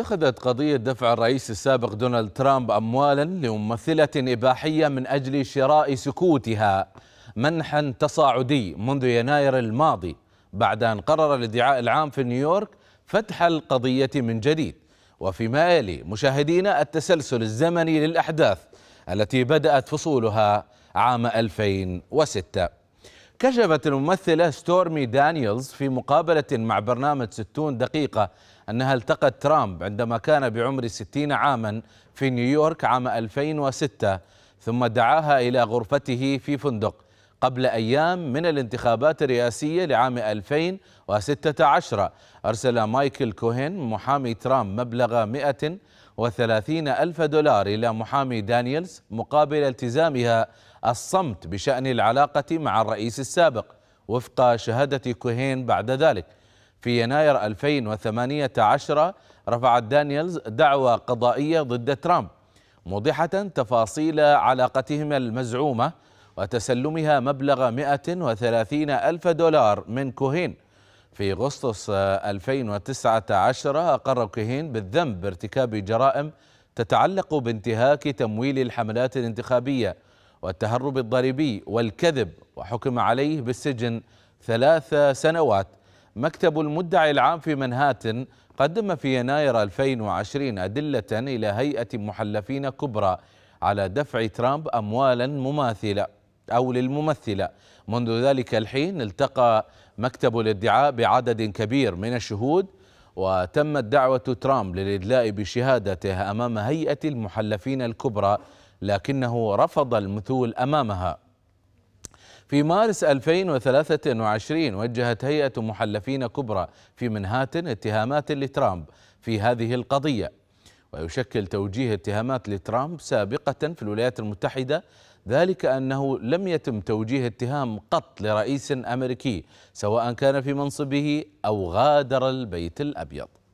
اتخذت قضية دفع الرئيس السابق دونالد ترامب أموالا لممثلة إباحية من أجل شراء سكوتها منحا تصاعدي منذ يناير الماضي بعد أن قرر الادعاء العام في نيويورك فتح القضية من جديد وفيما يلي مشاهدينا التسلسل الزمني للأحداث التي بدأت فصولها عام 2006 كشفت الممثلة ستورمي دانييلز في مقابلة مع برنامج 60 دقيقة أنها التقت ترامب عندما كان بعمر 60 عاما في نيويورك عام 2006 ثم دعاها إلى غرفته في فندق قبل أيام من الانتخابات الرئاسية لعام 2016 أرسل مايكل كوهين محامي ترامب مبلغ 130 ألف دولار إلى محامي دانييلز مقابل التزامها الصمت بشأن العلاقة مع الرئيس السابق وفق شهادة كوهين بعد ذلك في يناير 2018 رفعت دانييلز دعوى قضائية ضد ترامب موضحة تفاصيل علاقتهما المزعومة وتسلمها مبلغ 130 ألف دولار من كوهين في أغسطس 2019 أقر كوهين بالذنب بارتكاب جرائم تتعلق بانتهاك تمويل الحملات الانتخابية والتهرب الضريبي والكذب وحكم عليه بالسجن ثلاث سنوات مكتب المدعي العام في منهاتن قدم في يناير 2020 أدلة إلى هيئة محلفين كبرى على دفع ترامب أموالا مماثلة أو للممثلة منذ ذلك الحين التقى مكتب الادعاء بعدد كبير من الشهود وتمت دعوة ترامب للإدلاء بشهادته أمام هيئة المحلفين الكبرى لكنه رفض المثول أمامها في مارس 2023 وجهت هيئة محلفين كبرى في منهاتن اتهامات لترامب في هذه القضية ويشكل توجيه اتهامات لترامب سابقة في الولايات المتحدة ذلك أنه لم يتم توجيه اتهام قط لرئيس أمريكي سواء كان في منصبه أو غادر البيت الأبيض